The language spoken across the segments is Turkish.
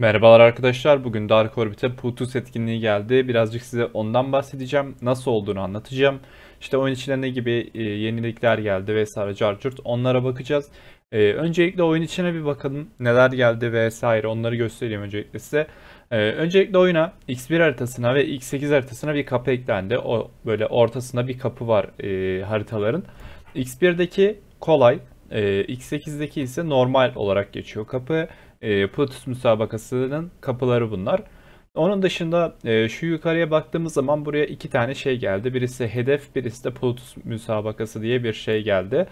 Merhabalar arkadaşlar. Bugün Dark Orbit'e Plutus etkinliği geldi. Birazcık size ondan bahsedeceğim. Nasıl olduğunu anlatacağım. İşte oyun içine ne gibi e, yenilikler geldi vesaire carcurt onlara bakacağız. E, öncelikle oyun içine bir bakalım neler geldi vesaire onları göstereyim öncelikle size. E, öncelikle oyuna X1 haritasına ve X8 haritasına bir kapı eklendi. O böyle ortasında bir kapı var e, haritaların. X1'deki kolay, e, X8'deki ise normal olarak geçiyor kapı e, Plutus müsabakasının kapıları bunlar. Onun dışında e, şu yukarıya baktığımız zaman buraya iki tane şey geldi. Birisi hedef, birisi de Plutus müsabakası diye bir şey geldi.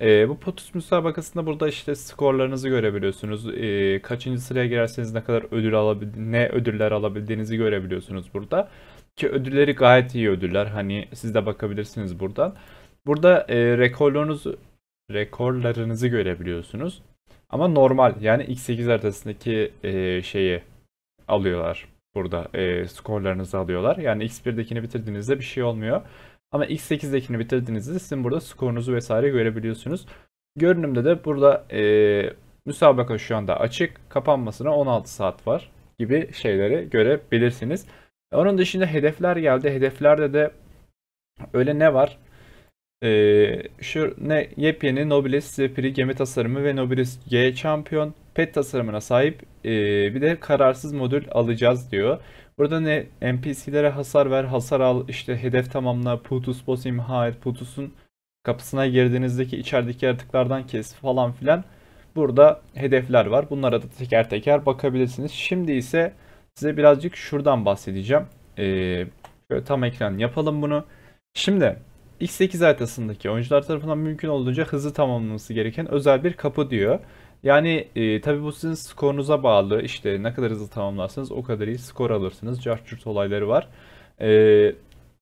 E, bu Plutus müsabakasında burada işte skorlarınızı görebiliyorsunuz. E, kaçıncı sıraya girerseniz ne kadar ödül alabildi ne ödüller alabildiğinizi görebiliyorsunuz burada. Ki ödülleri gayet iyi ödüller. Hani siz de bakabilirsiniz buradan. Burada e, rekorlarınız rekorlarınızı görebiliyorsunuz. Ama normal yani x8 haritasındaki e, şeyi alıyorlar burada e, skorlarınızı alıyorlar. Yani x1'dekini bitirdiğinizde bir şey olmuyor. Ama x8'dekini bitirdiğinizde sizin burada skorunuzu vesaire görebiliyorsunuz. Görünümde de burada e, müsabaka şu anda açık. Kapanmasına 16 saat var gibi şeyleri görebilirsiniz. Onun dışında hedefler geldi. Hedeflerde de öyle ne var? Ee, şu ne yepyeni Nobilis Zephyri gemi tasarımı ve Nobilis G Champion pet tasarımına sahip e, bir de kararsız modül alacağız diyor. Burada ne NPC'lere hasar ver, hasar al, işte hedef tamamla, Putus boss imha et, Putus'un kapısına girdiğinizdeki içerideki yaratıklardan kes falan filan. Burada hedefler var. Bunlara da teker teker bakabilirsiniz. Şimdi ise size birazcık şuradan bahsedeceğim. Ee, şöyle tam ekran yapalım bunu. Şimdi X8 haritasındaki oyuncular tarafından mümkün olduğunca hızlı tamamlaması gereken özel bir kapı diyor. Yani e, tabi bu sizin skorunuza bağlı. İşte ne kadar hızlı tamamlarsanız o kadar iyi skor alırsınız. Cartçurt olayları var. E,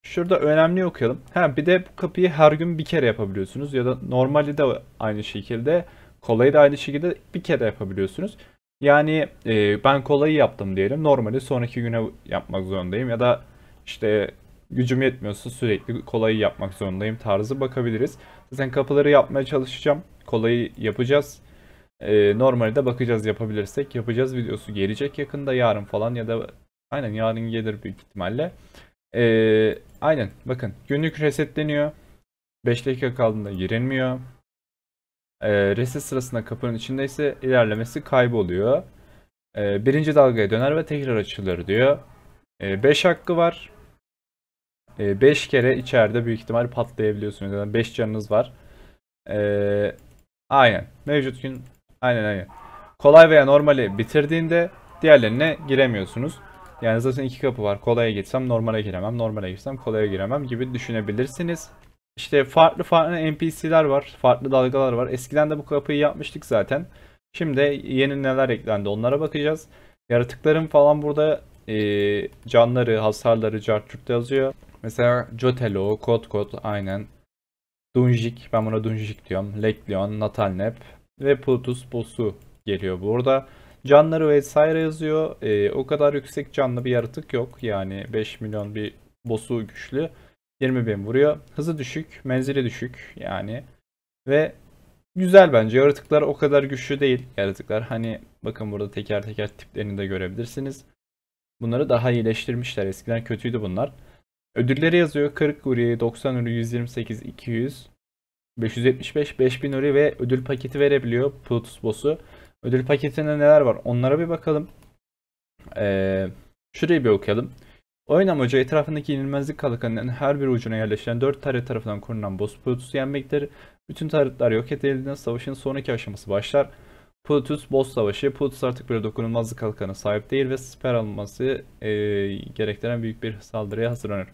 şurada önemli okuyalım. Ha, bir de bu kapıyı her gün bir kere yapabiliyorsunuz. Ya da normali de aynı şekilde. Kolayı da aynı şekilde bir kere yapabiliyorsunuz. Yani e, ben kolayı yaptım diyelim. Normali sonraki güne yapmak zorundayım. Ya da işte gücüm yetmiyorsa sürekli kolayı yapmak zorundayım tarzı bakabiliriz. Zaten kapıları yapmaya çalışacağım. Kolayı yapacağız. Ee, normali bakacağız yapabilirsek. Yapacağız videosu gelecek yakında yarın falan ya da aynen yarın gelir büyük ihtimalle. Ee, aynen bakın günlük resetleniyor. 5 dakika kaldığında girilmiyor. Ee, reset sırasında kapının içindeyse ilerlemesi kayboluyor. Ee, birinci dalgaya döner ve tekrar açılır diyor. 5 ee, hakkı var. 5 ee, kere içeride büyük ihtimal patlayabiliyorsunuz. Yani 5 canınız var. Ee, aynen. Mevcut gün aynen aynen. Kolay veya normali bitirdiğinde diğerlerine giremiyorsunuz. Yani zaten iki kapı var. Kolaya gitsem normale giremem. Normale gitsem kolaya giremem gibi düşünebilirsiniz. İşte farklı farklı NPC'ler var. Farklı dalgalar var. Eskiden de bu kapıyı yapmıştık zaten. Şimdi yeni neler eklendi onlara bakacağız. Yaratıkların falan burada e, canları, hasarları, cartürt yazıyor. Mesela Jotelo, Kot, aynen. Dunjik, ben buna Dunjik diyorum. Leklion, Natalnep ve Plutus Bosu geliyor burada. Canları vesaire yazıyor. E, o kadar yüksek canlı bir yaratık yok. Yani 5 milyon bir boss'u güçlü. 20 bin vuruyor. Hızı düşük, menzili düşük yani. Ve güzel bence. Yaratıklar o kadar güçlü değil. Yaratıklar hani bakın burada teker teker tiplerini de görebilirsiniz. Bunları daha iyileştirmişler. Eskiden kötüydü bunlar. Ödülleri yazıyor. 40 Uri, 90 Uri, 128, 200, 575, 5000 Uri ve ödül paketi verebiliyor Plutus Boss'u. Ödül paketinde neler var? Onlara bir bakalım. Ee, şurayı bir okuyalım. Oyun amacı etrafındaki yenilmezlik kalkanının her bir ucuna yerleşen 4 tarih tarafından korunan boss Plutus'u yenmektir. Bütün tarihler yok edildiğinde savaşın sonraki aşaması başlar. Plutus boss savaşı. Plutus artık böyle dokunulmazlık halkana sahip değil ve siper alınması e, gerektiren büyük bir saldırıya hazırlanır.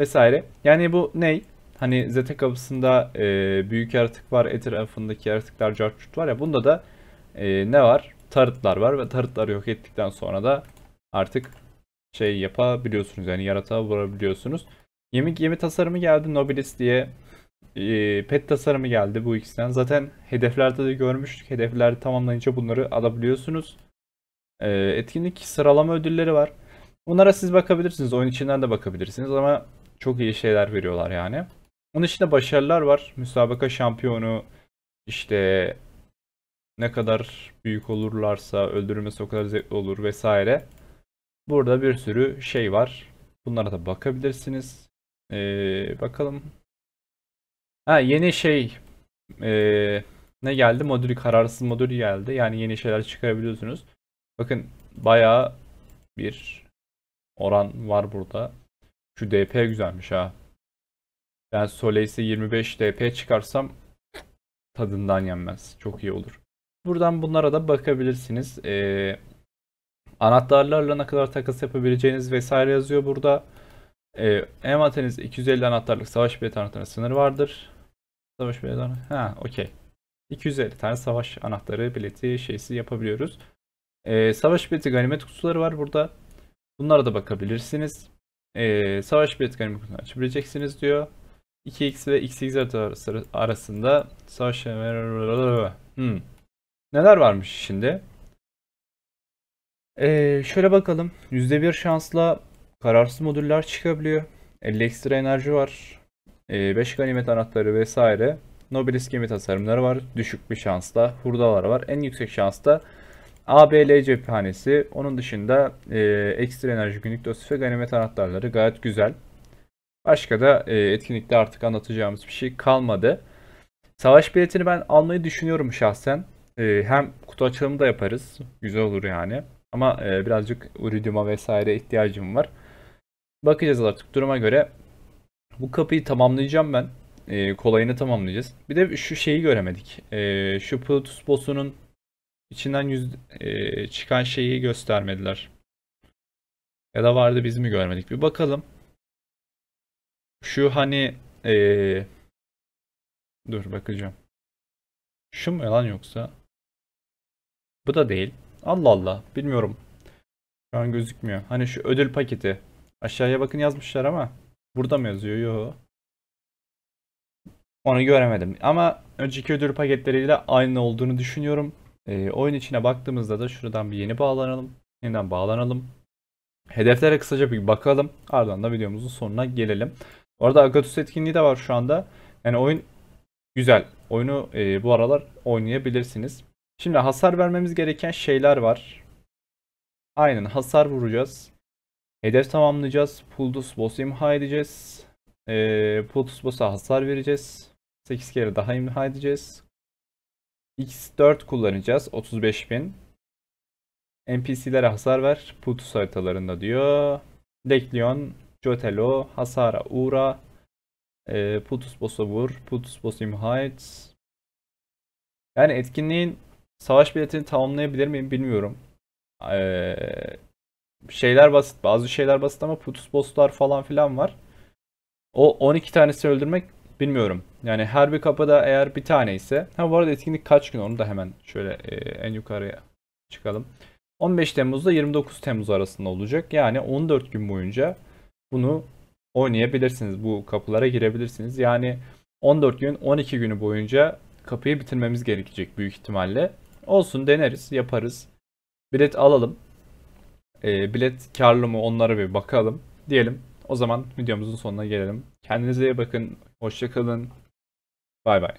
Vesaire. Yani bu ney? Hani ZT kapısında e, büyük yaratık var, etrafındaki yaratıklar cartçut var ya bunda da e, ne var? Tarıtlar var ve tarıtları yok ettikten sonra da artık şey yapabiliyorsunuz yani yaratığa vurabiliyorsunuz. Yemek yemi tasarımı geldi Nobilis diye e, pet tasarımı geldi bu ikisinden. Zaten hedeflerde de görmüştük. Hedefleri tamamlayınca bunları alabiliyorsunuz. E, etkinlik sıralama ödülleri var. Bunlara siz bakabilirsiniz. Oyun içinden de bakabilirsiniz ama çok iyi şeyler veriyorlar yani. Onun içinde başarılar var. Müsabaka şampiyonu işte ne kadar büyük olurlarsa öldürülmesi o kadar zevkli olur vesaire. Burada bir sürü şey var. Bunlara da bakabilirsiniz. Ee, bakalım Ha yeni şey ee, ne geldi? Modül kararsız modül geldi. Yani yeni şeyler çıkarabiliyorsunuz. Bakın bayağı bir oran var burada. Şu DP güzelmiş ha. Ben Soleil'se 25 DP çıkarsam tadından yenmez. Çok iyi olur. Buradan bunlara da bakabilirsiniz. Ee, anahtarlarla ne kadar takas yapabileceğiniz vesaire yazıyor burada. Ee, envanteriniz 250 anahtarlık savaş bileti anahtarı sınırı vardır. Savaş meydanı. Ha okey. 250 tane savaş anahtarı, bileti, şeysi yapabiliyoruz. Ee, savaş bileti ganimet kutuları var burada. Bunlara da bakabilirsiniz. Ee, savaş bileti ganimet kutuları açabileceksiniz diyor. 2x ve x xx arasında savaş hmm. Neler varmış şimdi? Ee, şöyle bakalım. %1 şansla kararsız modüller çıkabiliyor. 50 ekstra enerji var e, ee, 5 ganimet anahtarı vesaire Nobilis gemi tasarımları var. Düşük bir şansla hurdalar var. En yüksek şansta ABL cephanesi. Onun dışında e, ekstra enerji günlük dosya ve ganimet anahtarları gayet güzel. Başka da e, etkinlikte artık anlatacağımız bir şey kalmadı. Savaş biletini ben almayı düşünüyorum şahsen. E, hem kutu açılımı da yaparız. Güzel olur yani. Ama e, birazcık uridiuma vesaire ihtiyacım var. Bakacağız artık duruma göre. Bu kapıyı tamamlayacağım ben. E, kolayını tamamlayacağız. Bir de şu şeyi göremedik. E, şu Plutus boss'unun içinden yüz, e, çıkan şeyi göstermediler. Ya da vardı biz mi görmedik? Bir bakalım. Şu hani e, dur bakacağım. Şu mu lan yoksa? Bu da değil. Allah Allah. Bilmiyorum. Şu an gözükmüyor. Hani şu ödül paketi. Aşağıya bakın yazmışlar ama. Burada mı yazıyor? Yo. Onu göremedim. Ama önceki ödül paketleriyle aynı olduğunu düşünüyorum. E, oyun içine baktığımızda da şuradan bir yeni bağlanalım. Yeniden bağlanalım. Hedeflere kısaca bir bakalım. Ardından da videomuzun sonuna gelelim. Orada Agatus etkinliği de var şu anda. Yani oyun güzel. Oyunu e, bu aralar oynayabilirsiniz. Şimdi hasar vermemiz gereken şeyler var. Aynen hasar vuracağız. Hedef tamamlayacağız. Puldus boss'u imha edeceğiz. E, Puldus boss'a hasar vereceğiz. 8 kere daha imha edeceğiz. X4 kullanacağız. 35.000. NPC'lere hasar ver. Putus haritalarında diyor. Deklion, Jotelo, hasara uğra. E, Putus boss'a vur. Putus boss imha et. Yani etkinliğin savaş biletini tamamlayabilir miyim bilmiyorum. Eee şeyler basit. Bazı şeyler basit ama putus bosslar falan filan var. O 12 tanesini öldürmek bilmiyorum. Yani her bir kapıda eğer bir tane ise. Ha bu arada etkinlik kaç gün onu da hemen şöyle e, en yukarıya çıkalım. 15 Temmuz'da 29 Temmuz arasında olacak. Yani 14 gün boyunca bunu oynayabilirsiniz. Bu kapılara girebilirsiniz. Yani 14 gün 12 günü boyunca kapıyı bitirmemiz gerekecek büyük ihtimalle. Olsun deneriz yaparız. Bilet alalım. E, bilet karlı mı onlara bir bakalım diyelim. O zaman videomuzun sonuna gelelim. Kendinize iyi bakın. Hoşçakalın. Bay bay.